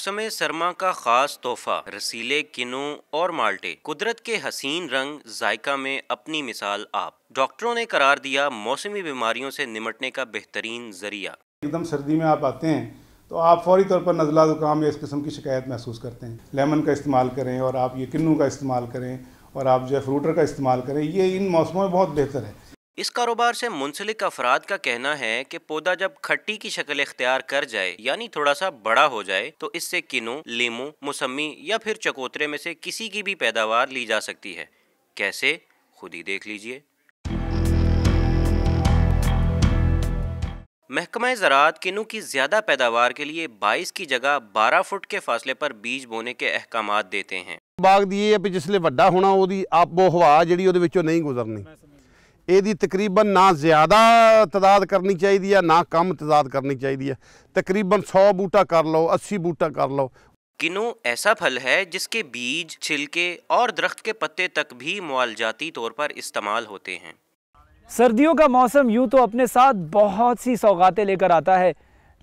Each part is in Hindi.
मौसम सरमा का खास तोहफा रसीले किनों और माल्टे कुदरत के हसीन रंग जायका में अपनी मिसाल आप डॉक्टरों ने करार दिया मौसमी बीमारियों से निमटने का बेहतरीन जरिया एकदम सर्दी में आप आते हैं तो आप फौरी तौर पर नज़ला ज़ुकाम या इस किस्म की शिकायत महसूस करते हैं लेमन का इस्तेमाल करें और आप ये किन्नू का इस्तेमाल करें और आप जो है फ्रूटर का इस्तेमाल करें ये इन मौसमों में बहुत बेहतर है इस कारोबार से मुंसलिक अफराद का कहना है कि पौधा जब खट्टी की शक्ल इख्तियार कर जाए यानी थोड़ा सा बड़ा हो जाए तो इससे किनू लीमू मौसमी या फिर चकोतरे में से किसी की भी पैदावार ली जा सकती है कैसे खुद ही देख लीजिए महकमा ज़रात किनू की ज़्यादा पैदावार के लिए 22 की जगह 12 फुट के फासले पर बीज बोने के अहकाम देते हैं बाग दिए जिसल वा होना वो आबो हवा जी नहीं गुजरनी यदि तकरीबन ना ज़्यादा तादाद करनी चाहिए है ना कम तादाद करनी चाहिए है तकरीबन सौ बूटा कर लो अस्सी बूटा कर लो किनु ऐसा फल है जिसके बीज छिलके और दरख्त के पत्ते तक भी मुआलजाती तौर पर इस्तेमाल होते हैं सर्दियों का मौसम यूँ तो अपने साथ बहुत सी सौगातें लेकर आता है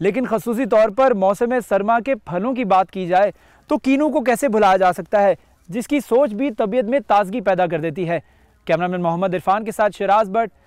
लेकिन खसूसी तौर पर मौसम सरमा के फलों की बात की जाए तो किनू को कैसे भुलाया जा सकता है जिसकी सोच भी तबीयत में ताजगी पैदा कर देती है कैमरामैन मोहम्मद इरफान के साथ शिराज बट